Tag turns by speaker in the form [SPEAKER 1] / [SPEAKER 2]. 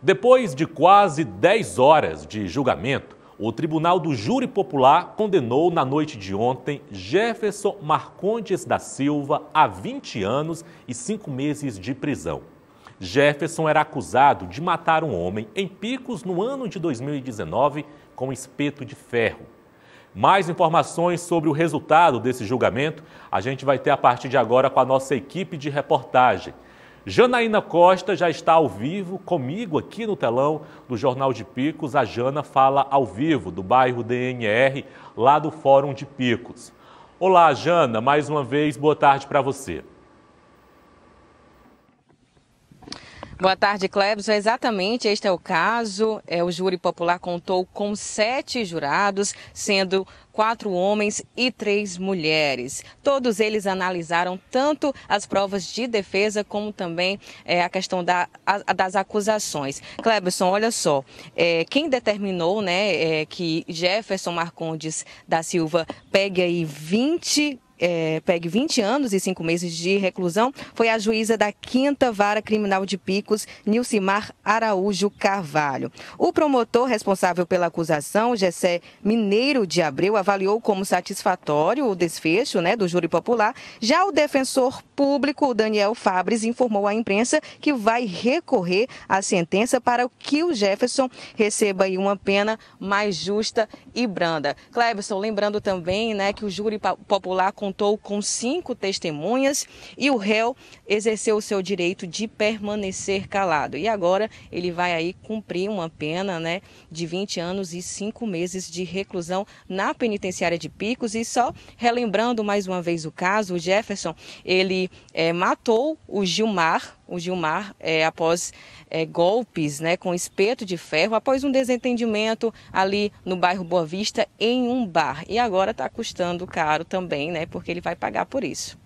[SPEAKER 1] Depois de quase 10 horas de julgamento, o Tribunal do Júri Popular condenou na noite de ontem Jefferson Marcondes da Silva a 20 anos e 5 meses de prisão. Jefferson era acusado de matar um homem em Picos no ano de 2019 com espeto de ferro. Mais informações sobre o resultado desse julgamento a gente vai ter a partir de agora com a nossa equipe de reportagem. Janaína Costa já está ao vivo comigo aqui no telão do Jornal de Picos. A Jana fala ao vivo do bairro DNR, lá do Fórum de Picos. Olá, Jana, mais uma vez, boa tarde para você.
[SPEAKER 2] Boa tarde, Clebson. Exatamente, este é o caso. É, o júri popular contou com sete jurados, sendo quatro homens e três mulheres. Todos eles analisaram tanto as provas de defesa como também é, a questão da, a, das acusações. Clebson, olha só, é, quem determinou né, é, que Jefferson Marcondes da Silva pegue aí 20 é, pegue 20 anos e 5 meses de reclusão foi a juíza da 5 Vara Criminal de Picos, Nilcimar Araújo Carvalho. O promotor responsável pela acusação, Gessé Mineiro de Abreu, avaliou como satisfatório o desfecho né, do júri popular. Já o defensor público, Daniel Fabres, informou à imprensa que vai recorrer à sentença para que o Jefferson receba uma pena mais justa e branda. Cleberson, lembrando também né, que o júri popular com contou com cinco testemunhas e o réu exerceu o seu direito de permanecer calado. E agora ele vai aí cumprir uma pena né, de 20 anos e 5 meses de reclusão na penitenciária de Picos. E só relembrando mais uma vez o caso, o Jefferson, ele é, matou o Gilmar, o Gilmar é, após é, golpes né, com espeto de ferro, após um desentendimento ali no bairro Boa Vista em um bar. E agora está custando caro também, né? Por porque ele vai pagar por isso.